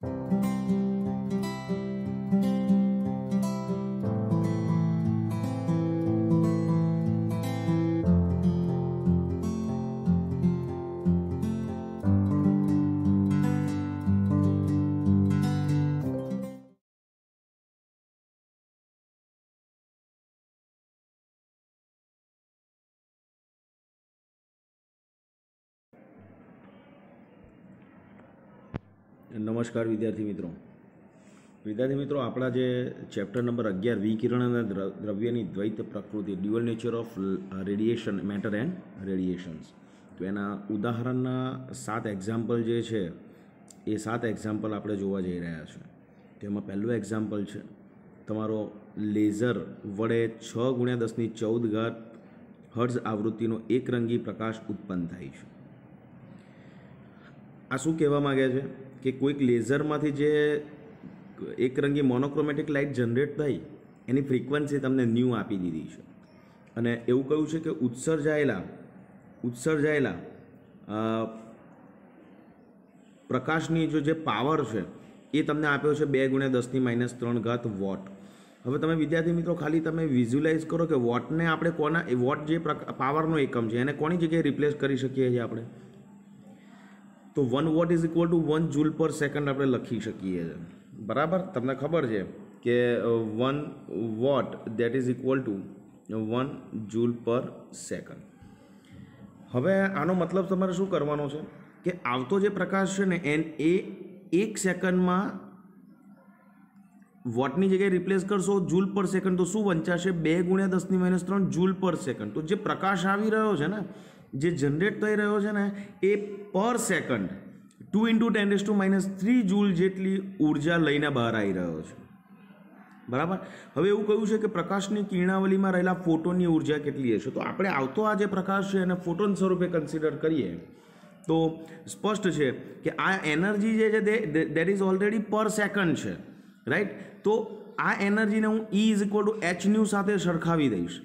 Thank you. નમસ્કાર વિદ્યાર્થી મિત્રો વિદ્યાર્થી મિત્રો આપણા જે ચેપ્ટર નંબર અગિયાર વિકિરણ અને દ્રવ્યની દ્વૈત પ્રકૃતિ dual nature of radiation matter and radiations તો એના ઉદાહરણના સાત એક્ઝામ્પલ જે છે એ સાત એક્ઝામ્પલ આપણે જોવા જઈ રહ્યા છે તેમાં પહેલું એક્ઝામ્પલ છે તમારો લેઝર વડે છ ગુણ્યા દસની ચૌદ ઘાત હર્ઝ આવૃત્તિનો એકરંગી પ્રકાશ ઉત્પન્ન થાય છે આ શું કહેવા માગે છે કે કોઈક લેઝરમાંથી જે એક રંગી મોનોક્રોમેટિક લાઇટ જનરેટ થઈ એની ફ્રિકવન્સી તમને ન્યૂ આપી દીધી છે અને એવું કહ્યું છે કે ઉત્સર્જાયેલા ઉત્સર્જાયેલા પ્રકાશની જો જે પાવર છે એ તમને આપ્યો છે બે ગુણ્યા દસની માઇનસ ત્રણ ઘાત વોટ હવે તમે વિદ્યાર્થી મિત્રો ખાલી તમે વિઝ્યુલાઇઝ કરો કે વોટને આપણે કોના વોટ જે પાવરનો એકમ છે એને કોની જગ્યાએ રિપ્લેસ કરી શકીએ છીએ આપણે તો one watt is equal to one joule per second આપણે લખી શકીએ છીએ બરાબર તમને ખબર છે કે one watt that is equal to one joule per second હવે આનો મતલબ તમારે શું કરવાનો છે કે આવતો જે પ્રકાશ છે ને એન એ એક સેકન્ડમાં વોટની જગ્યાએ રિપ્લેસ કરશો જૂલ પર સેકન્ડ તો શું વંચાશે બે ગુણ્યા દસની માઇનસ ત્રણ જૂલ પર સેકન્ડ તો જે પ્રકાશ આવી રહ્યો છે ને જે જનરેટ થઈ રહ્યો છે ને એ per second two into ten એસ ટુ માઇનસ થ્રી જૂલ જેટલી ઉર્જા લઈને બહાર આવી રહ્યો છે બરાબર હવે એવું કહ્યું છે કે પ્રકાશની કિરણાવલીમાં રહેલા ફોટોનની ઉર્જા કેટલી હશે તો આપણે આવતો આ જે પ્રકાશ છે એને ફોટોન સ્વરૂપે કન્સિડર કરીએ તો સ્પષ્ટ છે કે આ એનર્જી જે છે that is already per second છે રાઈટ તો આ એનર્જીને હું E is equal to H nu સાથે સરખાવી દઈશ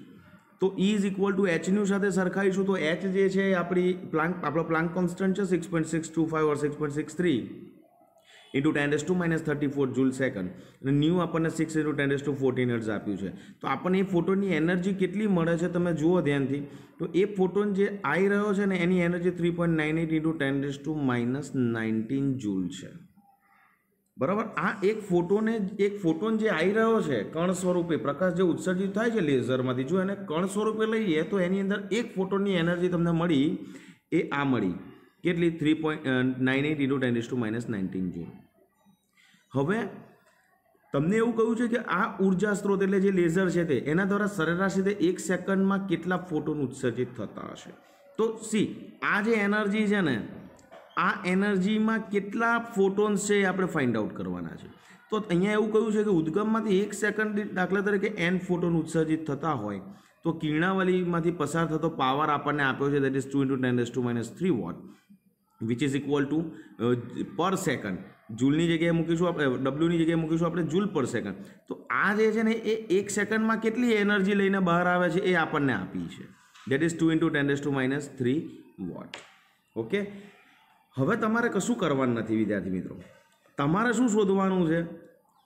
તો E is equal to H nu સાથે સરખાવીશું તો એચ જે છે આપણી પ્લાન્ક આપણો પ્લાન્ક કોન્સ્ટન્ટ છે six point six two five or six point six three into ten days to minus thirty four joule second અને ન્યૂ આપણને six into ten days to fourteen hertz આપ્યું છે તો આપણને એ ફોટોની એનર્જી કેટલી મળે છે તમે જુઓ ધ્યાનથી તો એ ફોટોન જે આવી રહ્યો છે ને એની energy three point nine eight into ten days to minus nineteen joule છે બરાબર આ એક ફોટોને એક ફોટોન જે આવી રહ્યો છે કણ સ્વરૂપે પ્રકાશ જે ઉત્સર્જિત થાય છે લેઝરમાંથી જો એને કણ સ્વરૂપે લઈએ તો એની અંદર એક ફોટોનની એનર્જી તમને મળી એ આ મળી કેટલી three point nine eight into ten to minus nineteen joule હવે તમને એવું કહ્યું છે કે આ ઉર્જા સ્ત્રોત એટલે જે લેઝર છે તે એના દ્વારા સરેરાશ રીતે એક સેકન્ડમાં કેટલા ફોટોન ઉત્સર્જિત થતા હશે તો સી આ જે એનર્જી છે ને આ એનર્જીમાં કેટલા ફોટોન્સ છે એ આપણે ફાઇન્ડ આઉટ કરવાના છે તો અહીંયા એવું કહ્યું છે કે ઉદ્ગમમાંથી એક સેકન્ડ દાખલા તરીકે એન ફોટોન ઉત્સર્જિત થતા હોય તો કિરણાવલીમાંથી પસાર થતો પાવર આપણને આપ્યો છે that is two into ten to minus three watt which is equal to per second જૂલની જગ્યાએ મૂકીશું આપણે ડબલ્યુની જગ્યાએ મૂકીશું આપણે જૂલ પર સેકન્ડ તો આ જે છે ને એ એક સેકન્ડમાં કેટલી એનર્જી લઈને બહાર આવે છે એ આપણને આપી છે that is two into ten to minus three watt okay હવે તમારે કશું કરવાનું નથી વિદ્યાર્થી મિત્રો તમારે શું શોધવાનું છે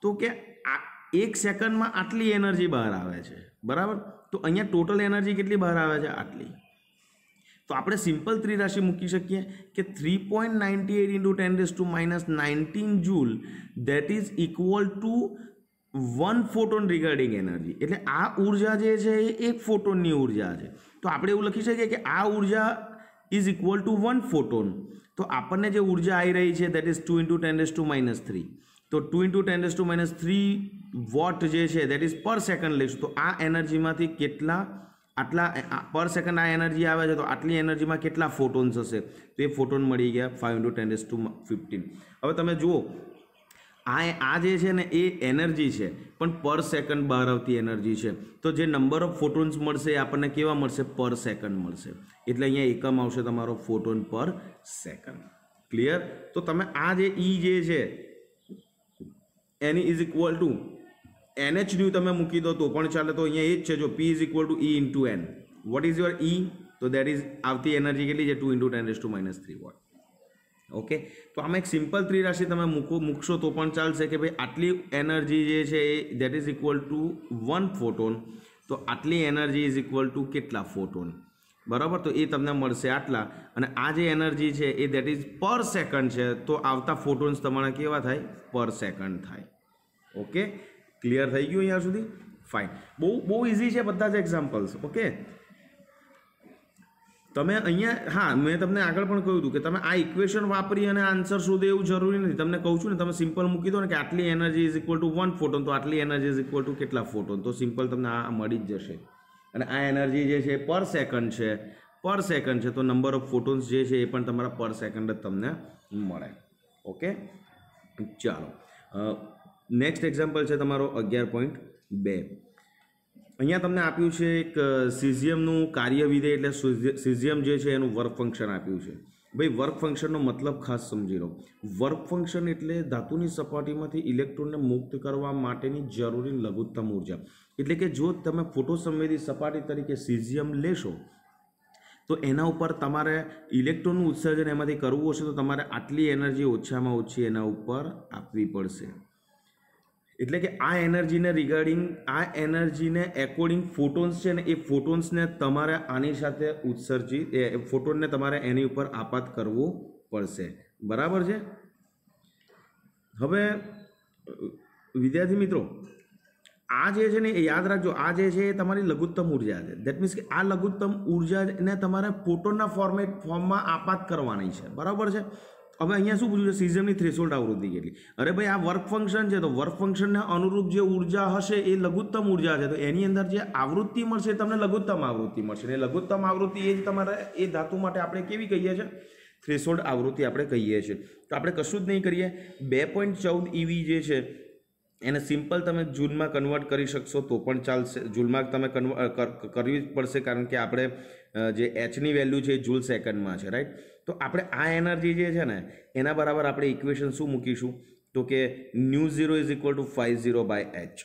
તો કે આ એક સેકન્ડમાં આટલી એનર્જી બહાર આવે છે બરાબર તો અહીંયા ટોટલ એનર્જી કેટલી બહાર આવે છે આટલી તો આપણે સિમ્પલ ત્રિરાશિ મૂકી શકીએ કે three point ninety eight into ten days to minus nineteen joule that is equal to one photon regarding energy એટલે આ ઉર્જા જે છે એ એક ફોટોનની ઉર્જા છે તો આપણે એવું લખી શકીએ કે આ ઉર્જા is equal to one photon તો આપણને જે ઉર્જા આવી રહી છે that is two into ten days to minus three તો two into ten days to minus three watt જે છે દેટ ઇઝ પર સેકન્ડ લઈશું તો આ એનર્જીમાંથી કેટલા આટલા પર સેકન્ડ આ એનર્જી આવે છે તો આટલી એનર્જીમાં કેટલા ફોટોન્સ હશે તો એ ફોટોન મળી ગયા five into ten days to fifteen હવે તમે જુઓ આ આ જે છે ને એ એનર્જી છે પણ પર સેકન્ડ બહાર આવતી એનર્જી છે તો જે નંબર ઓફ ફોટોન્સ મળશે આપણને કેવા મળશે પર સેકન્ડ મળશે એટલે અહીંયા એકમ આવશે તમારો ફોટોન પર સેકન્ડ ક્લિયર તો તમે આ જે ઈ e જે છે એની is equal to N H nu તમે મૂકી દો તો પણ ચાલે તો અહીંયા એ જ છે જો P is equal to E into N what is your E તો દેટ ઇઝ આવતી એનર્જી કેટલી છે ટુ ઇન્ટુ ટેન એસ to minus three watt okay તો આમાં એક સિમ્પલ ત્રિરાશિ તમે મૂકો મૂકશો તો પણ ચાલશે કે ભાઈ આટલી એનર્જી જે છે એ that is equal to one photon તો આટલી એનર્જી ઇઝ ઇક્વલ ટુ કેટલા ફોટોન બરાબર તો એ તમને મળશે આટલા અને આ જે એનર્જી છે એ દેટ ઇઝ પર સેકન્ડ છે તો આવતા ફોટોન્સ તમારા કેવા થાય પર સેકન્ડ થાય ઓકે ક્લિયર થઈ ગયું અહીંયા સુધી ફાઇન બહુ બહુ ઇઝી છે બધા જ એક્ઝામ્પલ્સ ઓકે તમે અહીંયા હા મેં તમને આગળ પણ કહ્યું હતું કે તમે આ ઇક્વેશન વાપરી અને આન્સર શોધે એવું જરૂરી નથી તમને કહું છું ને તમે સિમ્પલ મૂકી દો ને કે આટલી energy is equal to one photon તો આટલી એનર્જી ઇઝ ઇક્વલ ટુ કેટલા ફોટોન તો સિમ્પલ તમને આ મળી જ જશે અને આ એનર્જી જે છે પર સેકન્ડ છે પર સેકન્ડ છે તો નંબર ઓફ ફોટોન્સ જે છે એ પણ તમારા પર સેકન્ડ જ તમને મળે ઓકે ચાલો નેક્સ્ટ એક્ઝામ્પલ છે તમારો અગિયાર પોઈન્ટ બે અહીંયા તમને આપ્યું છે એક સિઝિયમનું કાર્ય વિધેય એટલે સિઝિયમ જે છે એનું વર્ક ફંક્શન આપ્યું છે ભાઈ વર્ક ફંક્શનનો મતલબ ખાસ સમજી લો વર્ક ફંક્શન એટલે ધાતુની સપાટીમાંથી ઇલેક્ટ્રોનને મુક્ત કરવા માટેની જરૂરી લઘુત્તમ ઉર્જા એટલે કે જો તમે ફોટોસંવેદી સપાટી તરીકે સિઝિયમ લેશો તો એના ઉપર તમારે ઇલેક્ટ્રોનનું ઉત્સર્જન એમાંથી કરવું હશે તો તમારે આટલી એનર્જી ઓછામાં ઓછી એના ઉપર આપવી પડશે એટલે કે આ એનર્જીને રિગાર્ડિંગ આ એનર્જીને એકોર્ડિંગ ફોટોન્સ છે ને એ ફોટોન્સને તમારે આની સાથે ઉત્સર્જી એ ફોટોનને તમારે એની ઉપર આપાત કરવું પડશે બરાબર છે હવે વિદ્યાર્થી મિત્રો આ જે છે ને એ યાદ રાખજો આ જે છે એ તમારી લઘુત્તમ ઉર્જા છે દેટ મીન્સ કે આ લઘુત્તમ ઉર્જાને તમારે ફોટોનના ફોર્મેટ ફોર્મમાં આપાત કરવાની છે બરાબર છે હવે અહીંયા શું પૂછ્યું છે સિઝમની થ્રેશોલ્ડ આવૃત્તિ કેટલી અરે ભાઈ આ વર્ક ફંક્શન છે તો વર્ક ફંક્શનને અનુરૂપ જે ઉર્જા હશે એ લઘુત્તમ ઉર્જા છે તો એની અંદર જે આવૃત્તિ મળશે તમને લઘુત્તમ આવૃત્તિ મળશે એ લઘુત્તમ આવૃત્તિ એ જ તમારે એ ધાતુ માટે આપણે કેવી કહીએ છીએ થ્રેશોલ્ડ આવૃત્તિ આપણે કહીએ છીએ તો આપણે કશું જ નહીં કરીએ બે પોઈન્ટ ચૌદ ઈવી જે છે એને સિમ્પલ તમે જૂલમાં કન્વર્ટ કરી શકશો તો પણ ચાલશે જૂલમાં તમે કન્વર્ટ કરવી જ પડશે કારણ કે આપણે જે એચની વેલ્યુ છે એ જૂલ સેકન્ડમાં છે રાઈટ તો આપણે આ એનર્જી જે છે ને એના બરાબર આપણે ઇક્વેશન શું મૂકીશું તો કે nu zero is equal to five zero by H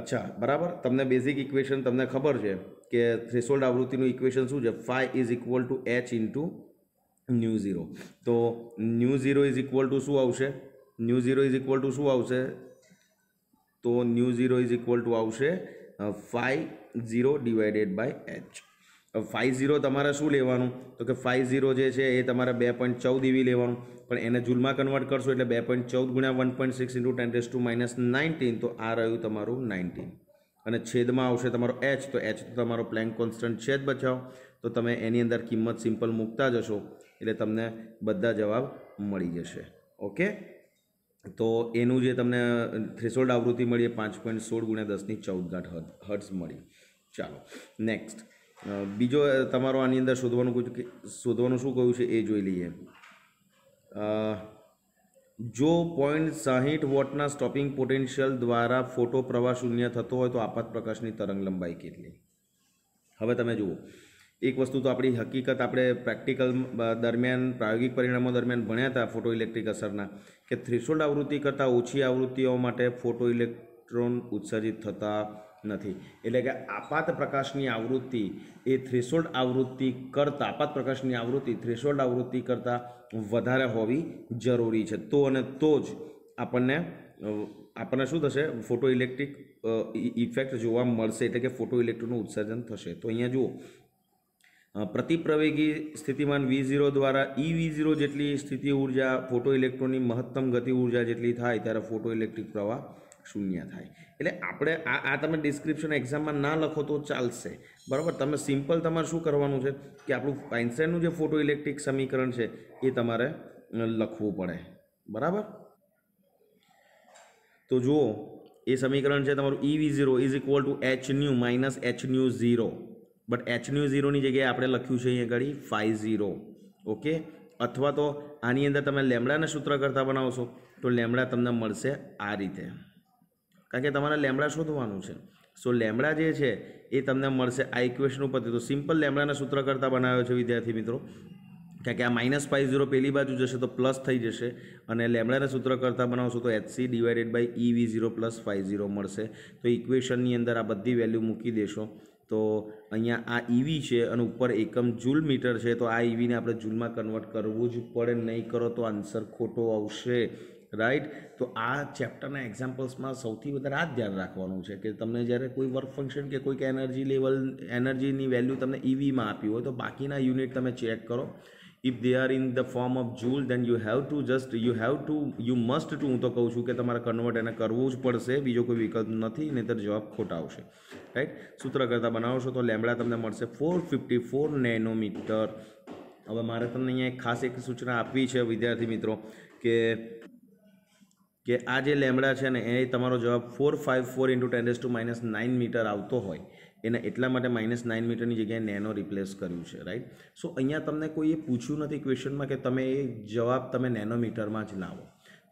અચ્છા બરાબર તમને બેઝિક ઇક્વેશન તમને ખબર છે કે થ્રેસોલ્ડ આવૃત્તિનું ઇક્વેશન શું છે five is equal to h into nu zero તો nu zero is equal to શું આવશે nu zero is equal to શું આવશે તો nu zero is equal to આવશે five zero divided by h five zero તમારે શું લેવાનું તો કે ફાઇવ ઝીરો જે છે એ તમારે બે પોઈન્ટ ચૌદ એવી લેવાનું પણ એને જૂલમાં કન્વર્ટ કરશો એટલે બે પોઈન્ટ ચૌદ ગુણ્યા one point six into ten raise to minus nineteen તો આ રહ્યું તમારું નાઇન્ટીન અને છેદમાં આવશે તમારો એચ તો એચ તો તમારો પ્લેન્ક કોન્સ્ટન્ટ છે જ બચાવો તો તમે એની અંદર કિંમત સિમ્પલ મૂકતા જશો એટલે તમને બધા જવાબ મળી જશે ઓકે તો એનું જે તમને થ્રેશોલ્ડ આવૃત્તિ મળી એ પાંચ પોઈન્ટ સોળ ગુણ્યા દસની ચૌદ ગાંઠ હર્ટ્સ મળી ચાલો નેક્સ્ટ બીજો તમારો આની અંદર શોધવાનું શોધવાનું શું કહ્યું છે એ જોઈ લઈએ જો પોઈન્ટ સાહીઠ વોટના સ્ટોપિંગ પોટેન્શિયલ દ્વારા ફોટો પ્રવાહ શૂન્ય થતો હોય તો આપાત પ્રકાશની તરંગ લંબાઈ કેટલી હવે તમે જુઓ એક વસ્તુ તો આપણી હકીકત આપણે પ્રેક્ટિકલ દરમિયાન પ્રાયોગિક પરિણામો દરમિયાન ભણ્યા હતા ફોટો ઇલેક્ટ્રિક અસરના કે થ્રીશોલ્ડ આવૃત્તિ કરતાં ઓછી આવૃત્તિઓ માટે ફોટો ઇલેક્ટ્રોન ઉત્સર્જિત થતા નથી એટલે કે આપાત પ્રકાશની આવૃત્તિ એ થ્રેશોલ્ડ આવૃત્તિ કરતાં આપાત પ્રકાશની આવૃત્તિ થ્રેશોલ્ડ આવૃત્તિ કરતાં વધારે હોવી જરૂરી છે તો અને તો જ આપણને આપણને શું થશે ફોટો ઇલેક્ટ્રિક ઇફેક્ટ જોવા મળશે એટલે કે ફોટો ઇલેક્ટ્રોનનું ઉત્સર્જન થશે તો અહીંયા જુઓ પ્રતિપ્રવેગી સ્થિતિમાન વી ઝીરો દ્વારા ઈ વી ઝીરો જેટલી સ્થિતિ ઉર્જા ફોટો ઇલેક્ટ્રોનની મહત્તમ ગતિ ઉર્જા જેટલી થાય ત્યારે ફોટો ઇલેક્ટ્રિક પ્રવાહ શૂન્ય થાય એટલે આપણે આ આ તમે ડિસ્ક્રિપ્શન એક્ઝામમાં ના લખો તો ચાલશે બરાબર તમે સિમ્પલ તમારે શું કરવાનું છે કે આપણું આઇન્સ્ટાઇનનું જે ફોટો ઇલેક્ટ્રિક સમીકરણ છે એ તમારે લખવું પડે બરાબર તો જુઓ એ સમીકરણ છે તમારું eV zero is equal to h nu minus h nu zero but h nu ઝીરોની જગ્યાએ આપણે લખ્યું છે અહીંયા ઘડી ફાઇવ ઝીરો ઓકે અથવા તો આની અંદર તમે લેમડાના સૂત્ર કરતા બનાવશો તો લેમડા તમને મળશે આ રીતે કારણ કે તમારે લેમડા શોધવાનું છે સો લેમડા જે છે એ તમને મળશે આ ઇક્વેશન ઉપરથી તો સિમ્પલ લેમડાના સૂત્ર કરતાં બનાવ્યો છે વિદ્યાર્થી મિત્રો કારણ કે આ માઇનસ ફાઇવ ઝીરો પેલી બાજુ જશે તો પ્લસ થઈ જશે અને લેમડાના સૂત્ર કરતાં બનાવશો તો h c divided by eV zero plus five zero મળશે તો ઇક્વેશનની અંદર આ બધી વેલ્યુ મૂકી દેશો તો અહીંયા આ ઈવી e છે અને ઉપર એકમ જૂલ મીટર છે તો આ ઈવીને e આપણે જૂલમાં કન્વર્ટ કરવું જ પડે નહીં કરો તો આન્સર ખોટો આવશે રાઈટ તો આ ચેપ્ટરના એક્ઝામ્પલ્સમાં સૌથી વધારે આ જ ધ્યાન રાખવાનું છે કે તમને જ્યારે કોઈ વર્ક ફંક્શન કે કોઈક એનર્જી લેવલ એનર્જીની વેલ્યુ તમને ઇવીમાં e આપી હોય તો બાકીના યુનિટ તમે ચેક કરો if they are in the form of joule then you have to just you have to you must to હું તો કહું છું કે તમારે કન્વર્ટ એને કરવું જ પડશે બીજો કોઈ વિકલ્પ નથી નહીતર જવાબ ખોટા આવશે રાઈટ સૂત્ર કરતાં બનાવશો તો લેમડા તમને મળશે ફોર ફિફ્ટી ફોર નેનોમીટર હવે મારે તમને અહીંયા એક ખાસ એક સૂચના આપવી છે વિદ્યાર્થી મિત્રો કે કે આ જે લેમડા છે ને એ તમારો જવાબ four five four into ten to minus nine metre આવતો હોય એને એટલા માટે માઇનસ નાઇન મીટરની જગ્યાએ નેનો રિપ્લેસ કર્યું છે રાઈટ સો અહીંયા તમને કોઈ એ પૂછ્યું નથી ક્વેશ્ચનમાં કે તમે એ જવાબ તમે નેનોમીટરમાં જ લાવો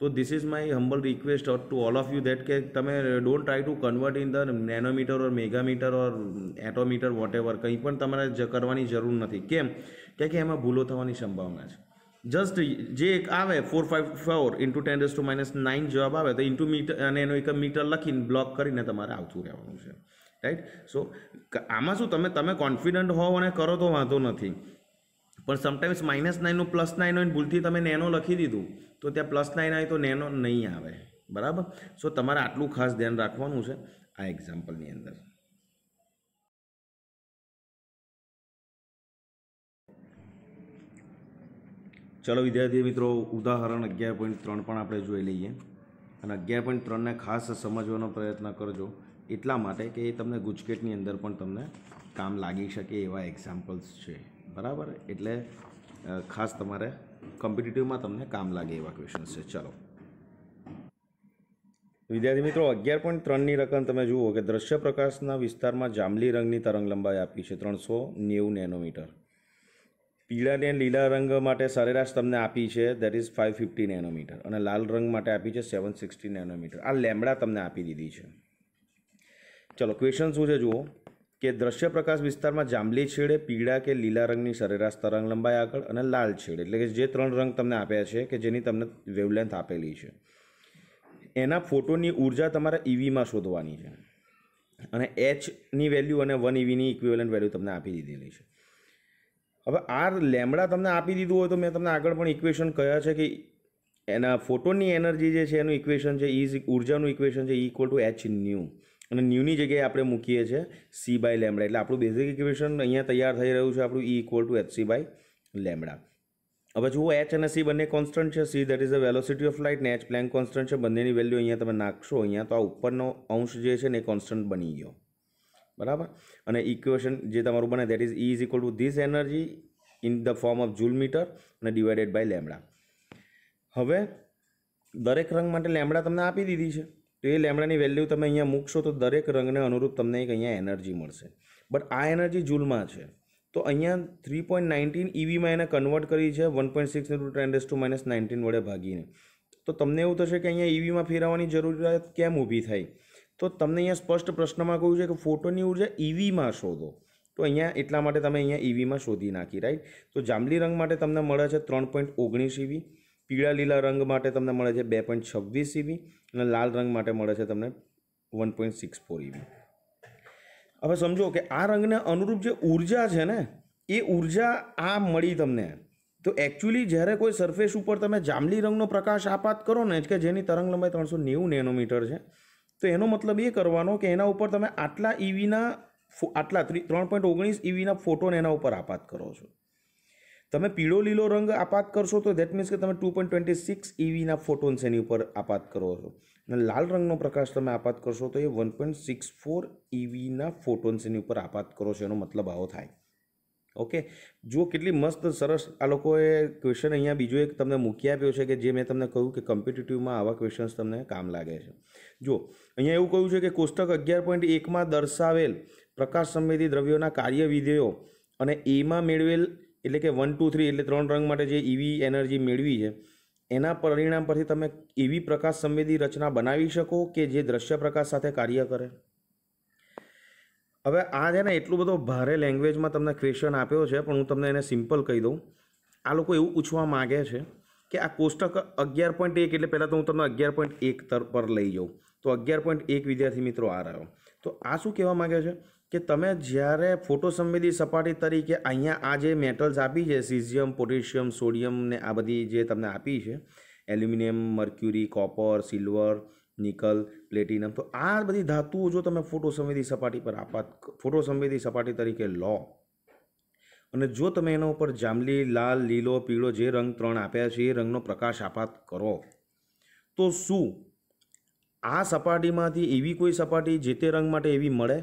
તો this is my humble request to all of you that કે તમે don't try to convert in the nanometre or megametre or attometre whatever કંઈ પણ તમારે કરવાની જરૂર નથી કેમ કે એમાં ભૂલો થવાની સંભાવના છે જસ્ટ જે એક આવે four five four into ten days to minus nine જવાબ આવે તો ઇન્ટુ મીટર અને એનો એક મીટર લખીને બ્લોક કરીને તમારે આવતું રહેવાનું છે રાઈટ સો આમાં શું તમે તમે કોન્ફિડન્ટ હોવ અને કરો તો વાંધો નથી પણ સમટાઈમ્સ માઇનસ નાઇનનું પ્લસ નાઇન હોય ભૂલથી તમે નેનો લખી દીધું તો ત્યાં પ્લસ નાઇન આવે તો નેનો નહીં આવે બરાબર સો તમારે આટલું ખાસ ધ્યાન રાખવાનું છે આ એક્ઝામ્પલની અંદર ચલો વિદ્યાર્થી મિત્રો ઉદાહરણ અગિયાર પોઈન્ટ ત્રણ પણ આપણે જોઈ લઈએ અને અગિયાર પોઈન્ટ ત્રણને ખાસ સમજવાનો પ્રયત્ન કરજો એટલા માટે કે એ તમને ગુજકેટની અંદર પણ તમને કામ લાગી શકે એવા એક્ઝામ્પલ્સ છે બરાબર એટલે ખાસ તમારે કોમ્પિટિટિવમાં તમને કામ લાગે એવા ક્વેશ્ચન્સ છે ચલો વિદ્યાર્થી મિત્રો અગિયાર પોઈન્ટ ત્રણની રકમ તમે જુઓ કે દ્રશ્ય પ્રકાશના વિસ્તારમાં જાંબલી રંગની તરંગ લંબાઈ આપી છે ત્રણસો નેવું નેનોમીટર પીળા ને લીલા રંગ માટે સરેરાશ તમને આપી છે that is five fifty nanometre અને લાલ રંગ માટે આપી છે સેવન સિક્સટી નેનોમીટર આ લેમડા તમને આપી દીધી છે ચલો ક્વેશ્ચન શું છે જુઓ કે દ્રશ્ય પ્રકાશ વિસ્તારમાં જાંબલી છેડે પીળા કે લીલા રંગની સરેરાશ તરંગ લંબાઈ આગળ અને લાલ છેડે એટલે કે જે ત્રણ રંગ તમને આપ્યા છે કે જેની તમને વેવલેન્થ આપેલી છે એના ફોટોની ઉર્જા તમારે ઈવીમાં e શોધવાની છે અને એચની વેલ્યુ અને વન ઈવીની ઇક્વિવેલન્ટ વેલ્યુ તમને આપી દીધેલી છે હવે આ લેમડા તમને આપી દીધું હોય તો મેં તમને આગળ પણ ઇક્વેશન કહ્યા છે કે એના ફોટોનની એનર્જી જે છે એનું ઇક્વેશન છે ઇઝ ઉર્જાનું ઇક્વેશન છે ઇક્વલ ટુ એચ ન્યૂ અને ન્યૂની જગ્યાએ આપણે મૂકીએ છીએ સી બાય લેમડા એટલે આપણું બેઝિક ઇક્વેશન અહીંયા તૈયાર થઈ રહ્યું છે આપણું e equal to h c by lambda હવે જુઓ એચ અને સી બંને કોન્સ્ટન્ટ છે c that is a velocity of light ને એચ પ્લેન કોન્સ્ટન્ટ છે બંનેની વેલ્યુ અહીંયા તમે નાખશો અહીંયા તો આ ઉપરનો અંશ જે છે ને એ કોન્સ્ટન્ટ બની ગયો બરાબર અને ઇક્વેશન જે તમારું બને that is e is equal to this energy in the form of joule metre અને ડિવાઇડેડ બાય લેમડા હવે દરેક રંગ માટે લેમડા તમને આપી દીધી છે તો એ લેમડાની વેલ્યુ તમે અહીંયા મૂકશો તો દરેક રંગને અનુરૂપ તમને એક અહીંયા એનર્જી મળશે બટ આ એનર્જી જૂલમાં છે તો અહીંયા થ્રી પોઈન્ટ નાઇન્ટીન ઇવીમાં એને કન્વર્ટ કરી છે one point six to ten days to minus nineteen વડે ભાગીને તો તમને એવું થશે કે અહીંયા ઇવીમાં e ફેરવવાની જરૂરિયાત કેમ ઊભી થાય તો તમને અહીંયા સ્પષ્ટ પ્રશ્નમાં કહ્યું છે કે ફોટોની ઉર્જા ઈવીમાં શોધો તો અહીંયા એટલા માટે તમે અહીંયા ઈવીમાં શોધી નાખી રાઈટ તો જાંબલી રંગ માટે તમને મળે છે ત્રણ પોઈન્ટ ઓગણીસ ઈવી પીળા લીલા રંગ માટે તમને મળે છે બે પોઈન્ટ છવ્વીસ ઈવી અને લાલ રંગ માટે મળે છે તમને one point six four eV હવે સમજો કે આ રંગને અનુરૂપ જે ઉર્જા છે ને એ ઉર્જા આ મળી તમને તો એકચ્યુઅલી જ્યારે કોઈ સરફેસ ઉપર તમે જાંબલી રંગનો પ્રકાશ આપાત કરો ને કે જેની તરંગ લંબાઈ ત્રણસો નેવું નેનોમીટર છે તો એનો મતલબ એ કરવાનો કે એના ઉપર તમે આટલા ઈવીના આટલા ત્રી ત્રણ પોઈન્ટ ઓગણીસ ઈવીના ફોટોને એના ઉપર આપાત કરો છો તમે પીળો લીલો રંગ આપાત કરશો તો દેટ મીન્સ કે તમે ટુ પોઈન્ટ ટ્વેન્ટી સિક્સ ઇવીના ફોટોન્સ એની ઉપર આપાત કરો છો અને લાલ રંગનો પ્રકાશ તમે આપાત કરશો તો એ વન પોઈન્ટ સિક્સ ફોર ઇવીના ફોટોન્સ એની ઉપર આપાત કરો છો એનો મતલબ આવો થાય ઓકે જુઓ કેટલી મસ્ત સરસ આ લોકોએ ક્વેશ્ચન અહીંયા બીજો એક તમને મૂકી આપ્યો છે કે જે મેં તમને કહ્યું કે કોમ્પિટિટિવમાં આવા ક્વેશ્ચન્સ તમને કામ લાગે છે જુઓ અહીંયા એવું કહ્યું છે કે કોષ્ટક અગિયાર પોઈન્ટ એકમાં દર્શાવેલ પ્રકાશ સંવેદી દ્રવ્યોના કાર્ય વિધેયો અને એમાં મેળવેલ એટલે કે વન ટુ થ્રી એટલે ત્રણ રંગ માટે જે ઈવી e એનર્જી મેળવી છે એના પરિણામ પરથી તમે એવી પ્રકાશ સંવેદી રચના બનાવી શકો કે જે દ્રશ્ય પ્રકાશ સાથે કાર્ય કરે હવે આ છે ને એટલું બધો ભારે લેંગ્વેજમાં તમને ક્વેશ્ચન આપ્યો છે પણ હું તમને એને સિમ્પલ કહી દઉં આ લોકો એવું પૂછવા માગે છે કે આ કોષ્ટક અગિયાર પોઈન્ટ એક એટલે પહેલાં તો હું તમને અગિયાર પોઈન્ટ એક પર લઈ જાઉં તો અગિયાર પોઈન્ટ એક વિદ્યાર્થી મિત્રો આ રહ્યો તો આ શું કહેવા માગે છે કે તમે જ્યારે ફોટોસંવેદી સપાટી તરીકે અહીંયા આ જે મેટલ્સ આપી છે સિઝિયમ પોટેશિયમ સોડિયમ ને આ બધી જે તમને આપી છે aluminium mercury copper silver nickel platinum તો આ બધી ધાતુઓ જો તમે ફોટોસંવેદી સપાટી પર આપાત ફોટોસંવેદી સપાટી તરીકે લો અને જો તમે એના ઉપર જાંબલી લાલ લીલો પીળો જે રંગ ત્રણ આપ્યા છે એ રંગનો પ્રકાશ આપાત કરો તો શું આ સપાટીમાંથી એવી કોઈ સપાટી જે તે રંગ માટે એવી મળે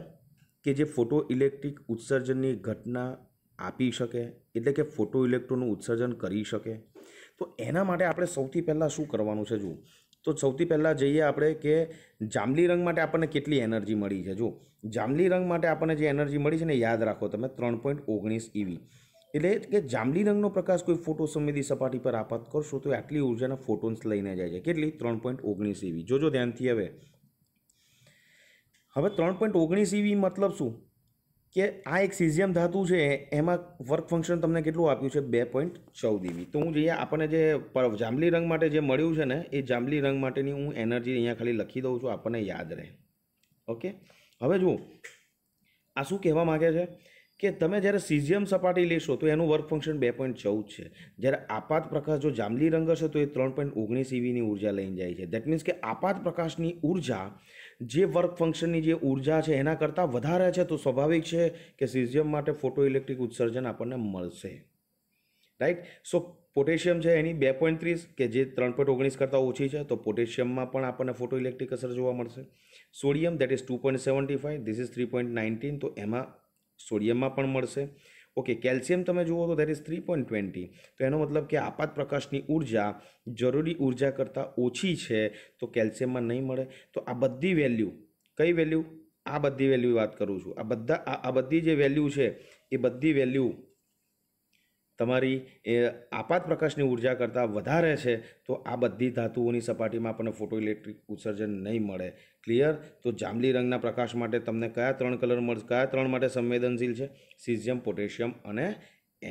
કે જે ફોટો ઇલેક્ટ્રિક ઉત્સર્જનની ઘટના આપી શકે એટલે કે ફોટો ઇલેક્ટ્રોનનું ઉત્સર્જન કરી શકે તો એના માટે આપણે સૌથી પહેલાં શું કરવાનું છે જુઓ તો સૌથી પહેલાં જઈએ આપણે કે જાંબલી રંગ માટે આપણને કેટલી એનર્જી મળી છે જો જાંબલી રંગ માટે આપણને જે એનર્જી મળી છે ને યાદ રાખો તમે ત્રણ પોઈન્ટ ઓગણીસ ઈવી e એટલે કે જાંબલી રંગનો પ્રકાશ કોઈ ફોટો સંવેદી સપાટી પર આપાત કરશો તો આટલી ઉર્જાના ફોટોન્સ લઈને જાય છે કેટલી ત્રણ પોઈન્ટ ઓગણીસ ઈવી e જોજો ધ્યાનથી હવે હવે ત્રણ પોઈન્ટ ઓગણીસ ઈવી e મતલબ શું કે આ એક સીઝિયમ ધાતુ છે એમાં વર્ક ફંક્શન તમને કેટલું આપ્યું છે બે પોઈન્ટ ચૌદ ઇવી તો હું જઈએ આપણને જે જાંબલી રંગ માટે જે મળ્યું છે ને એ જાંબલી રંગ માટેની હું એનર્જી અહીંયા ખાલી લખી દઉં છું આપણને યાદ રહે ઓકે હવે જુઓ આ શું કહેવા માગે છે કે તમે જ્યારે સીઝિયમ સપાટી લેશો તો એનું વર્ક ફંક્શન બે પોઈન્ટ ચૌદ છે જ્યારે આપાત પ્રકાશ જો જાંબલી રંગ હશે તો એ ત્રણ પોઈન્ટ ઓગણીસ ઇવીની ઉર્જા લઈને જાય છે દેટ મીન્સ કે આપાત પ્રકાશની ઉર્જા જે વર્ક ફંક્શનની જે ઉર્જા છે એના કરતાં વધારે છે તો સ્વાભાવિક છે કે સિઝિયમ માટે ફોટો ઇલેક્ટ્રિક ઉત્સર્જન આપણને મળશે રાઈટ સો પોટેશિયમ છે એની બે પોઈન્ટ ત્રીસ કે જે ત્રણ પોઈન્ટ ઓગણીસ કરતાં ઓછી છે તો પોટેશિયમમાં પણ આપણને ફોટો ઇલેક્ટ્રિક અસર જોવા મળશે sodium that is two point seventy five this is three point nineteen તો એમાં સોડિયમમાં પણ મળશે ઓકે કેલ્શિયમ તમે જુઓ તો that is three point twenty તો એનો મતલબ કે આપાત પ્રકાશની ઉર્જા જરૂરી ઉર્જા કરતાં ઓછી છે તો કેલ્શિયમમાં નહીં મળે તો આ બધી વેલ્યુ કઈ વેલ્યુ આ બધી વેલ્યુ વાત કરું છું આ બધા આ બધી જે વેલ્યુ છે એ બધી વેલ્યુ તમારી એ આપાત પ્રકાશની ઉર્જા કરતાં વધારે છે તો આ બધી ધાતુઓની સપાટીમાં આપણને ફોટો ઇલેક્ટ્રિક ઉત્સર્જન નહીં મળે ક્લિયર તો જાંબલી રંગના પ્રકાશ માટે તમને કયા ત્રણ કલર મળશે કયા ત્રણ માટે સંવેદનશીલ છે સિઝિયમ પોટેશિયમ અને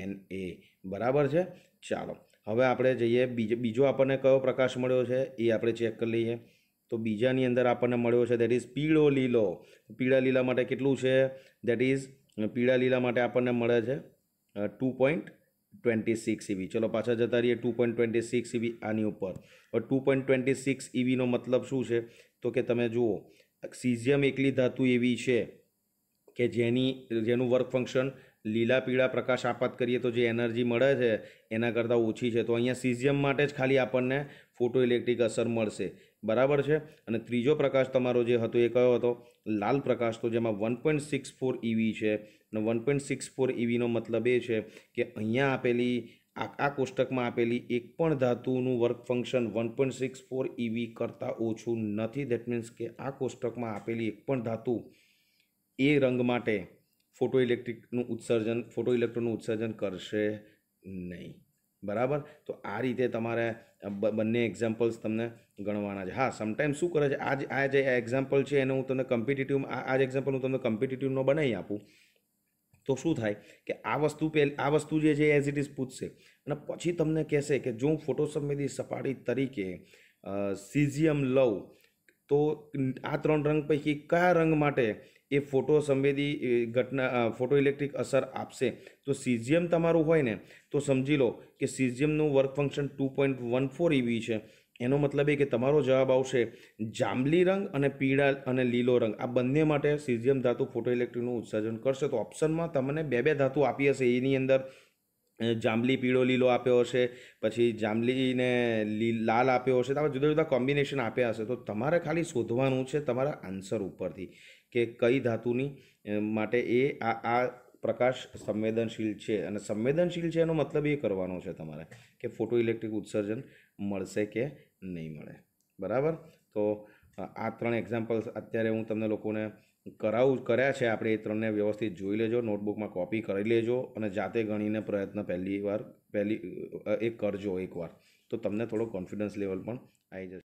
એન એ બરાબર છે ચાલો હવે આપણે જઈએ બીજો બીજો આપણને કયો પ્રકાશ મળ્યો છે એ આપણે ચેક કરી લઈએ તો બીજાની અંદર આપણને મળ્યો છે દેટ ઇઝ પીળો લીલો પીળા લીલા માટે કેટલું છે દેટ ઇઝ પીળા લીલા માટે આપણને મળે છે two point twenty six eV ચલો પાછા જતા રહીએ two point twenty six eV આની ઉપર હવે ટુ પોઈન્ટ ટ્વેન્ટી સિક્સ ઇવીનો મતલબ શું છે તો કે તમે જુઓ સીઝિયમ એકલી ધાતુ એવી e છે કે જેની જેનું વર્ક ફંક્શન લીલા પીળા પ્રકાશ આપાત કરીએ તો જે એનર્જી મળે છે એના કરતાં ઓછી છે તો અહીંયા સીઝિયમ માટે જ ખાલી આપણને ફોટો ઇલેક્ટ્રિક અસર મળશે બરાબર છે અને ત્રીજો પ્રકાશ તમારો જે હતો એ કયો હતો લાલ પ્રકાશ તો જેમાં one point six four eV છે અને વન પોઈન્ટ સિક્સ ફોર ઇવીનો મતલબ એ છે કે અહીંયા આપેલી આ આ કોષ્ટકમાં આપેલી એક પણ ધાતુનું work function one point six four eV કરતાં ઓછું નથી દેટ મીન્સ કે આ કોષ્ટકમાં આપેલી એક પણ ધાતુ એ રંગ માટે ફોટો ઇલેક્ટ્રિકનું ઉત્સર્જન ફોટો ઇલેક્ટ્રોનનું ઉત્સર્જન કરશે નહીં બરાબર તો આ રીતે તમારે બંને એક્ઝામ્પલ્સ તમને ગણવાના છે હા સમટાઈમ શું કરે છે આ આ જે એક્ઝામ્પલ છે એનો હું તમને કમ્પિટિટિવ આ જ એક્ઝામ્પલ હું તમને કમ્પિટિટિવનો બનાવી આપું તો શું થાય કે આ વસ્તુ પહેલી આ વસ્તુ જે છે એઝ ઇટ ઇઝ પૂછશે અને પછી તમને કહેશે કે જો હું ફોટોસંવેદી સપાટી તરીકે સીઝિયમ લઉં તો આ ત્રણ રંગ પૈકી કયા રંગ માટે એ ફોટો સંવેદી ઘટના ફોટો ઇલેક્ટ્રિક અસર આપશે તો સીઝિયમ તમારું હોય ને તો સમજી લો કે સીઝિયમનું work function two point one four eV છે એનો મતલબ એ કે તમારો જવાબ આવશે જાંબલી રંગ અને પીળા અને લીલો રંગ આ બંને માટે સિઝિયમ ધાતુ ફોટોઇલેક્ટ્રિકનું ઉત્સર્જન કરશે તો ઓપ્શનમાં તમને બે બે ધાતુ આપી હશે એની અંદર જાંબલી પીળો લીલો આપ્યો હશે પછી જાંબલીને લી લાલ આપ્યો હશે તો આવા જુદા જુદા કોમ્બિનેશન આપ્યા હશે તો તમારે ખાલી શોધવાનું છે તમારા આન્સર ઉપરથી કે કઈ ધાતુની માટે એ આ આ પ્રકાશ સંવેદનશીલ છે અને સંવેદનશીલ છે એનો મતલબ એ કરવાનો છે તમારે કે ફોટો ઇલેક્ટ્રિક ઉત્સર્જન મળશે કે નહીં મળે બરાબર તો આ ત્રણ એક્ઝામ્પલ્સ અત્યારે હું તમને લોકોને કરાવું કર્યા છે આપણે એ ત્રણને વ્યવસ્થિત જોઈ લેજો નોટબુકમાં કોપી કરી લેજો અને જાતે ગણીને પ્રયત્ન પહેલી વાર પહેલી એ કરજો એકવાર તો તમને થોડો કોન્ફિડન્સ લેવલ પણ આવી જશે